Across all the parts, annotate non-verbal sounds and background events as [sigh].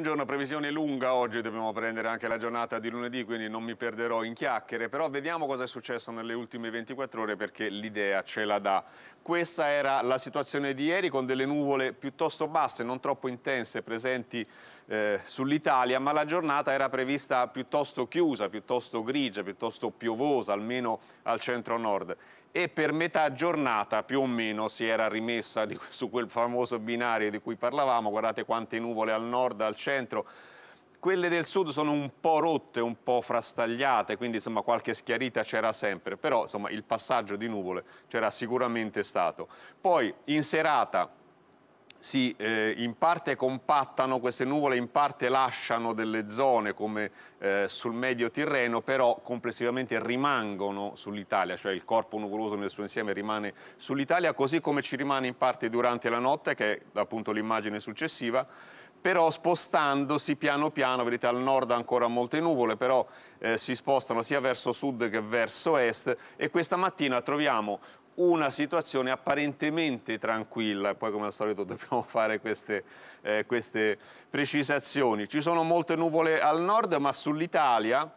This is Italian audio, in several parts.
Buongiorno, previsione lunga oggi, dobbiamo prendere anche la giornata di lunedì, quindi non mi perderò in chiacchiere, però vediamo cosa è successo nelle ultime 24 ore perché l'idea ce la dà questa era la situazione di ieri con delle nuvole piuttosto basse, non troppo intense, presenti eh, sull'Italia, ma la giornata era prevista piuttosto chiusa, piuttosto grigia, piuttosto piovosa, almeno al centro-nord. E per metà giornata più o meno si era rimessa di, su quel famoso binario di cui parlavamo, guardate quante nuvole al nord, al centro, quelle del sud sono un po' rotte, un po' frastagliate, quindi insomma qualche schiarita c'era sempre, però insomma il passaggio di nuvole c'era sicuramente stato. Poi in serata si eh, in parte compattano queste nuvole, in parte lasciano delle zone come eh, sul medio Tirreno, però complessivamente rimangono sull'Italia, cioè il corpo nuvoloso nel suo insieme rimane sull'Italia, così come ci rimane in parte durante la notte, che è appunto l'immagine successiva però spostandosi piano piano, vedete al nord ancora molte nuvole, però eh, si spostano sia verso sud che verso est e questa mattina troviamo una situazione apparentemente tranquilla, poi come al solito [laughs] dobbiamo fare queste, eh, queste precisazioni. Ci sono molte nuvole al nord, ma sull'Italia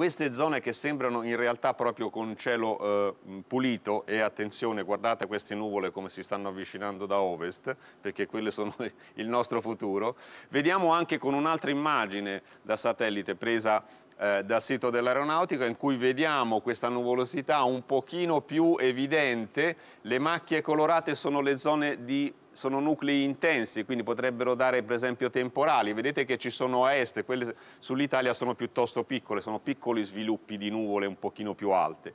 queste zone che sembrano in realtà proprio con cielo eh, pulito e attenzione guardate queste nuvole come si stanno avvicinando da ovest perché quelle sono [laughs] il nostro futuro, vediamo anche con un'altra immagine da satellite presa eh, dal sito dell'aeronautica in cui vediamo questa nuvolosità un pochino più evidente, le macchie colorate sono le zone di sono nuclei intensi, quindi potrebbero dare per esempio temporali. Vedete che ci sono a est, quelle sull'Italia sono piuttosto piccole, sono piccoli sviluppi di nuvole un pochino più alte.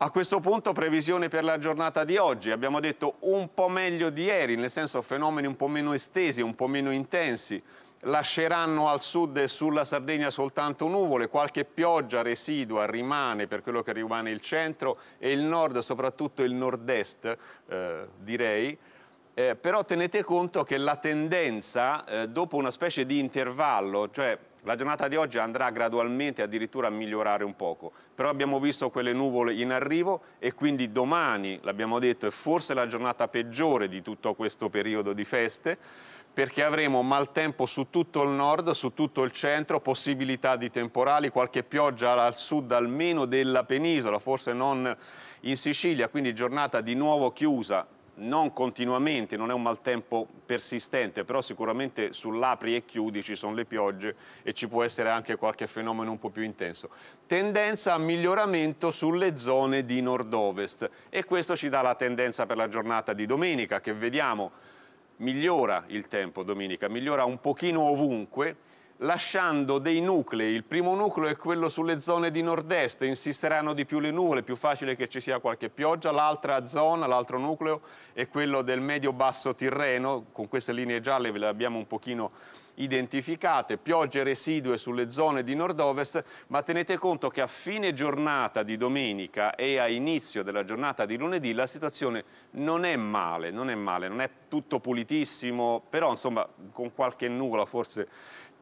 A questo punto previsione per la giornata di oggi, abbiamo detto un po' meglio di ieri, nel senso fenomeni un po' meno estesi, un po' meno intensi. Lasceranno al sud e sulla Sardegna soltanto nuvole, qualche pioggia residua rimane per quello che rimane il centro e il nord, soprattutto il nord-est, eh, direi eh, però tenete conto che la tendenza, eh, dopo una specie di intervallo, cioè la giornata di oggi andrà gradualmente addirittura a migliorare un poco, però abbiamo visto quelle nuvole in arrivo e quindi domani, l'abbiamo detto, è forse la giornata peggiore di tutto questo periodo di feste, perché avremo maltempo su tutto il nord, su tutto il centro, possibilità di temporali, qualche pioggia al sud almeno della penisola, forse non in Sicilia, quindi giornata di nuovo chiusa non continuamente, non è un maltempo persistente, però sicuramente sull'apri e chiudi ci sono le piogge e ci può essere anche qualche fenomeno un po' più intenso. Tendenza a miglioramento sulle zone di nord-ovest e questo ci dà la tendenza per la giornata di domenica che vediamo migliora il tempo domenica, migliora un pochino ovunque lasciando dei nuclei. Il primo nucleo è quello sulle zone di nord-est, insisteranno di più le nuvole, più facile che ci sia qualche pioggia. L'altra zona, l'altro nucleo è quello del medio-basso Tirreno, con queste linee gialle ve le abbiamo un pochino identificate, piogge residue sulle zone di nord-ovest, ma tenete conto che a fine giornata di domenica e a inizio della giornata di lunedì la situazione non è male, non è male, non è tutto pulitissimo, però insomma con qualche nuvola forse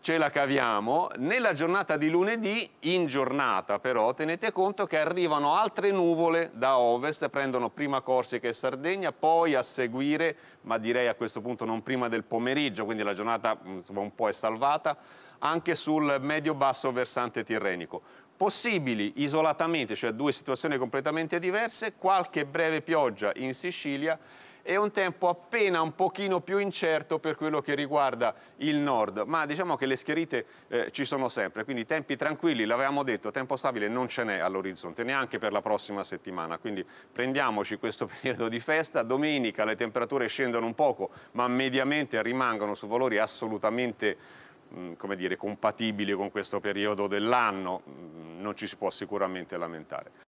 ce la caviamo. Nella giornata di lunedì, in giornata però, tenete conto che arrivano altre nuvole da ovest, prendono prima Corsica e Sardegna, poi a seguire, ma direi a questo punto non prima del pomeriggio, quindi la giornata mm, insomma, un po' è salvata, anche sul medio-basso versante tirrenico. Possibili isolatamente, cioè due situazioni completamente diverse, qualche breve pioggia in Sicilia e un tempo appena un pochino più incerto per quello che riguarda il nord, ma diciamo che le schierite eh, ci sono sempre, quindi tempi tranquilli, l'avevamo detto, tempo stabile non ce n'è all'orizzonte, neanche per la prossima settimana, quindi prendiamoci questo [laughs] periodo di festa, domenica le temperature scendono un poco, ma mediamente rimangono su valori assolutamente mm, come dire, compatibili con questo periodo dell'anno, mm, non ci si può sicuramente lamentare.